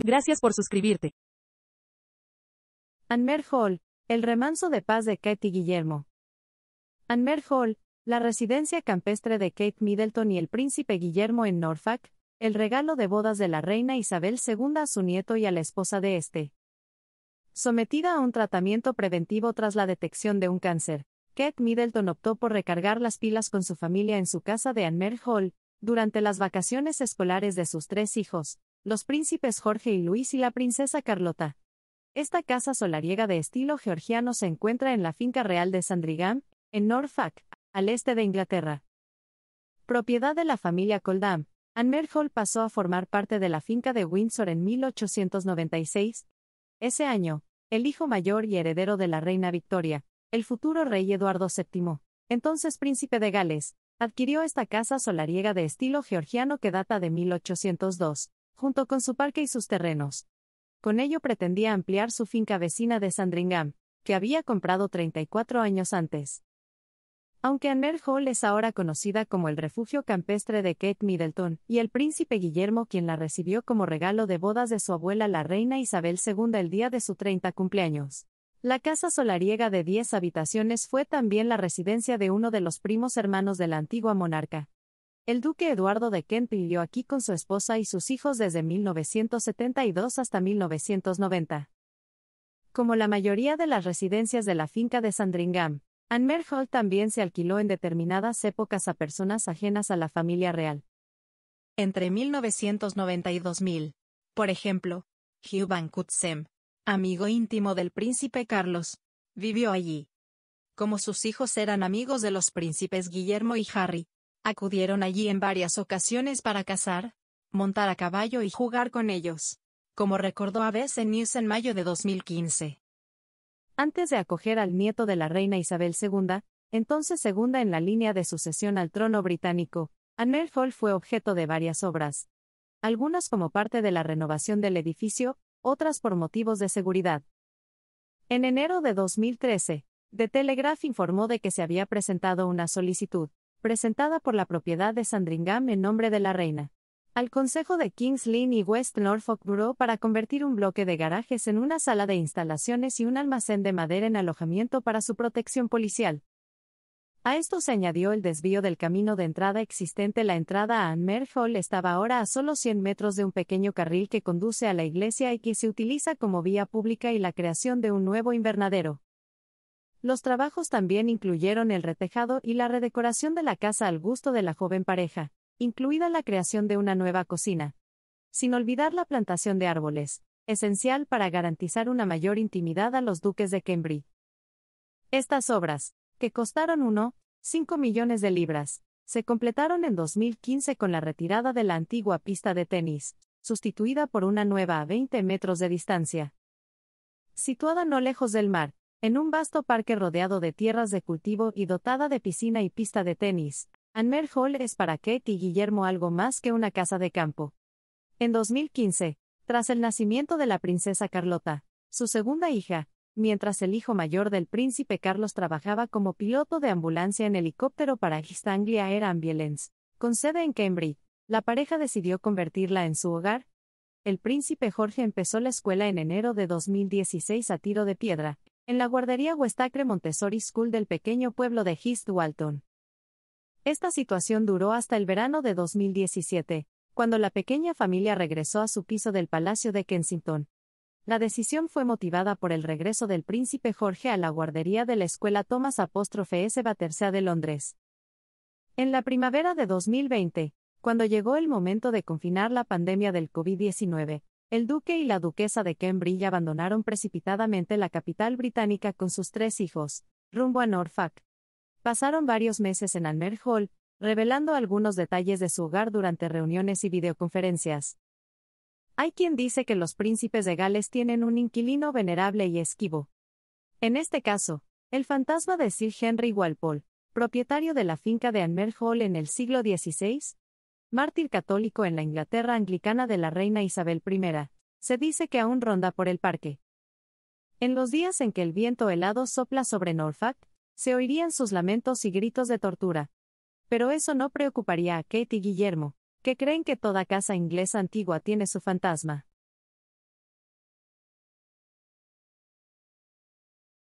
Gracias por suscribirte. Anmer Hall, el remanso de paz de Kate y Guillermo. Anmer Hall, la residencia campestre de Kate Middleton y el príncipe Guillermo en Norfolk, el regalo de bodas de la reina Isabel II a su nieto y a la esposa de este. Sometida a un tratamiento preventivo tras la detección de un cáncer, Kate Middleton optó por recargar las pilas con su familia en su casa de Anmer Hall, durante las vacaciones escolares de sus tres hijos, los príncipes Jorge y Luis y la princesa Carlota. Esta casa solariega de estilo georgiano se encuentra en la finca real de Sandringham, en Norfolk, al este de Inglaterra. Propiedad de la familia Coldam, Anmer pasó a formar parte de la finca de Windsor en 1896. Ese año, el hijo mayor y heredero de la reina Victoria, el futuro rey Eduardo VII, entonces príncipe de Gales, adquirió esta casa solariega de estilo georgiano que data de 1802 junto con su parque y sus terrenos. Con ello pretendía ampliar su finca vecina de Sandringham, que había comprado 34 años antes. Aunque Anner Hall es ahora conocida como el refugio campestre de Kate Middleton, y el príncipe Guillermo quien la recibió como regalo de bodas de su abuela la reina Isabel II el día de su 30 cumpleaños. La casa solariega de 10 habitaciones fue también la residencia de uno de los primos hermanos de la antigua monarca, el duque Eduardo de Kent vivió aquí con su esposa y sus hijos desde 1972 hasta 1990. Como la mayoría de las residencias de la finca de Sandringham, Anmer Hall también se alquiló en determinadas épocas a personas ajenas a la familia real. Entre 1990 y 2000, por ejemplo, Hugh Van amigo íntimo del príncipe Carlos, vivió allí. Como sus hijos eran amigos de los príncipes Guillermo y Harry, Acudieron allí en varias ocasiones para cazar, montar a caballo y jugar con ellos, como recordó a en News en mayo de 2015. Antes de acoger al nieto de la reina Isabel II, entonces segunda en la línea de sucesión al trono británico, Anel fue objeto de varias obras. Algunas como parte de la renovación del edificio, otras por motivos de seguridad. En enero de 2013, The Telegraph informó de que se había presentado una solicitud, presentada por la propiedad de Sandringham en nombre de la reina. Al consejo de Kings Lynn y West Norfolk Bureau para convertir un bloque de garajes en una sala de instalaciones y un almacén de madera en alojamiento para su protección policial. A esto se añadió el desvío del camino de entrada existente. La entrada a Anmer Hall estaba ahora a solo 100 metros de un pequeño carril que conduce a la iglesia y que se utiliza como vía pública y la creación de un nuevo invernadero. Los trabajos también incluyeron el retejado y la redecoración de la casa al gusto de la joven pareja, incluida la creación de una nueva cocina. Sin olvidar la plantación de árboles, esencial para garantizar una mayor intimidad a los duques de Cambridge. Estas obras, que costaron 1,5 millones de libras, se completaron en 2015 con la retirada de la antigua pista de tenis, sustituida por una nueva a 20 metros de distancia. Situada no lejos del mar, en un vasto parque rodeado de tierras de cultivo y dotada de piscina y pista de tenis, Anmer Hall es para Kate y Guillermo algo más que una casa de campo. En 2015, tras el nacimiento de la princesa Carlota, su segunda hija, mientras el hijo mayor del príncipe Carlos trabajaba como piloto de ambulancia en helicóptero para East Anglia Air Ambulance, con sede en Cambridge, la pareja decidió convertirla en su hogar, el príncipe Jorge empezó la escuela en enero de 2016 a tiro de piedra, en la guardería Westacre Montessori School del pequeño pueblo de East Walton. Esta situación duró hasta el verano de 2017, cuando la pequeña familia regresó a su piso del Palacio de Kensington. La decisión fue motivada por el regreso del príncipe Jorge a la guardería de la escuela Thomas Apóstrofe S. Battersea de Londres. En la primavera de 2020, cuando llegó el momento de confinar la pandemia del COVID-19, el duque y la duquesa de Cambridge abandonaron precipitadamente la capital británica con sus tres hijos, rumbo a Norfolk. Pasaron varios meses en Almer Hall, revelando algunos detalles de su hogar durante reuniones y videoconferencias. Hay quien dice que los príncipes de Gales tienen un inquilino venerable y esquivo. En este caso, el fantasma de Sir Henry Walpole, propietario de la finca de Anmer Hall en el siglo XVI, Mártir católico en la Inglaterra anglicana de la reina Isabel I. Se dice que aún ronda por el parque. En los días en que el viento helado sopla sobre Norfolk, se oirían sus lamentos y gritos de tortura. Pero eso no preocuparía a Kate y Guillermo, que creen que toda casa inglesa antigua tiene su fantasma.